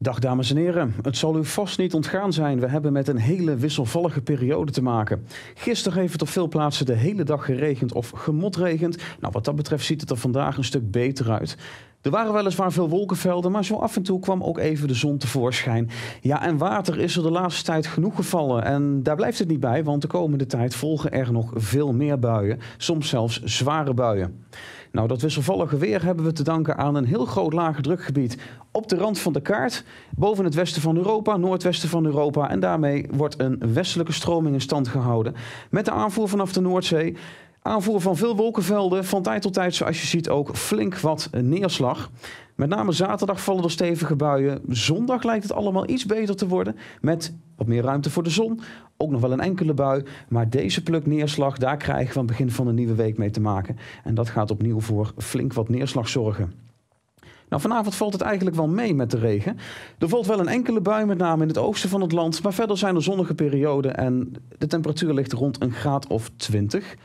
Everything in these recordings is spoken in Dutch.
Dag dames en heren, het zal u vast niet ontgaan zijn. We hebben met een hele wisselvallige periode te maken. Gisteren heeft het op veel plaatsen de hele dag geregend of gemotregend. Nou, wat dat betreft ziet het er vandaag een stuk beter uit. Er waren weliswaar veel wolkenvelden, maar zo af en toe kwam ook even de zon tevoorschijn. Ja, en water is er de laatste tijd genoeg gevallen. En daar blijft het niet bij, want de komende tijd volgen er nog veel meer buien, soms zelfs zware buien. Nou, dat wisselvallige weer hebben we te danken aan een heel groot lage drukgebied op de rand van de kaart, boven het westen van Europa, noordwesten van Europa. En daarmee wordt een westelijke stroming in stand gehouden met de aanvoer vanaf de Noordzee. Aanvoer van veel wolkenvelden, van tijd tot tijd zoals je ziet ook flink wat neerslag. Met name zaterdag vallen er stevige buien. Zondag lijkt het allemaal iets beter te worden met wat meer ruimte voor de zon. Ook nog wel een enkele bui, maar deze pluk neerslag, daar krijgen we aan het begin van de nieuwe week mee te maken. En dat gaat opnieuw voor flink wat neerslag zorgen. Nou, vanavond valt het eigenlijk wel mee met de regen. Er valt wel een enkele bui, met name in het oosten van het land. Maar verder zijn er zonnige perioden en de temperatuur ligt rond een graad of 20.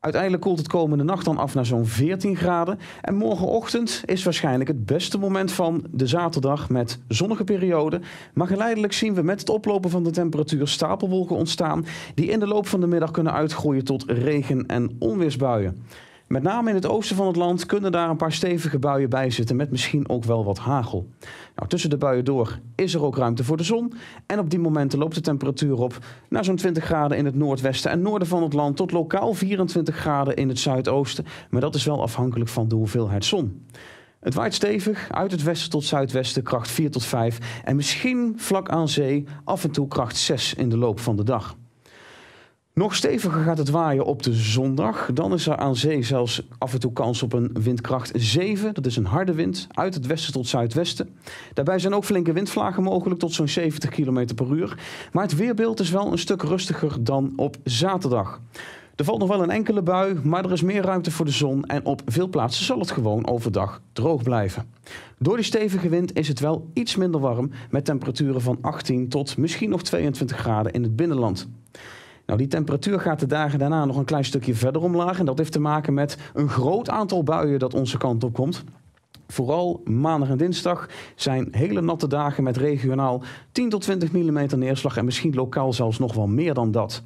Uiteindelijk koelt het komende nacht dan af naar zo'n 14 graden. En morgenochtend is waarschijnlijk het beste moment van de zaterdag met zonnige periode. Maar geleidelijk zien we met het oplopen van de temperatuur stapelwolken ontstaan die in de loop van de middag kunnen uitgroeien tot regen- en onweersbuien. Met name in het oosten van het land kunnen daar een paar stevige buien bij zitten met misschien ook wel wat hagel. Nou, tussen de buien door is er ook ruimte voor de zon en op die momenten loopt de temperatuur op naar zo'n 20 graden in het noordwesten en noorden van het land tot lokaal 24 graden in het zuidoosten, maar dat is wel afhankelijk van de hoeveelheid zon. Het waait stevig uit het westen tot zuidwesten, kracht 4 tot 5 en misschien vlak aan zee af en toe kracht 6 in de loop van de dag. Nog steviger gaat het waaien op de zondag. Dan is er aan zee zelfs af en toe kans op een windkracht 7. Dat is een harde wind uit het westen tot zuidwesten. Daarbij zijn ook flinke windvlagen mogelijk tot zo'n 70 km per uur. Maar het weerbeeld is wel een stuk rustiger dan op zaterdag. Er valt nog wel een enkele bui, maar er is meer ruimte voor de zon en op veel plaatsen zal het gewoon overdag droog blijven. Door die stevige wind is het wel iets minder warm met temperaturen van 18 tot misschien nog 22 graden in het binnenland. Nou, die temperatuur gaat de dagen daarna nog een klein stukje verder omlaag. En dat heeft te maken met een groot aantal buien dat onze kant op komt. Vooral maandag en dinsdag zijn hele natte dagen met regionaal 10 tot 20 mm neerslag en misschien lokaal zelfs nog wel meer dan dat.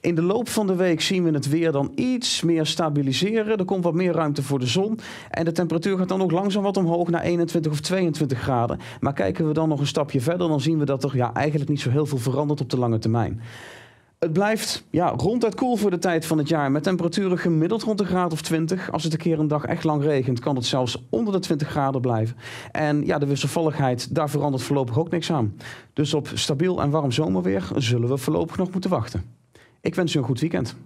In de loop van de week zien we het weer dan iets meer stabiliseren. Er komt wat meer ruimte voor de zon. En de temperatuur gaat dan ook langzaam wat omhoog naar 21 of 22 graden. Maar kijken we dan nog een stapje verder, dan zien we dat er ja, eigenlijk niet zo heel veel verandert op de lange termijn. Het blijft ja, ronduit koel voor de tijd van het jaar. Met temperaturen gemiddeld rond de graad of 20. Als het een keer een dag echt lang regent, kan het zelfs onder de 20 graden blijven. En ja, de wisselvalligheid, daar verandert voorlopig ook niks aan. Dus op stabiel en warm zomerweer zullen we voorlopig nog moeten wachten. Ik wens u een goed weekend.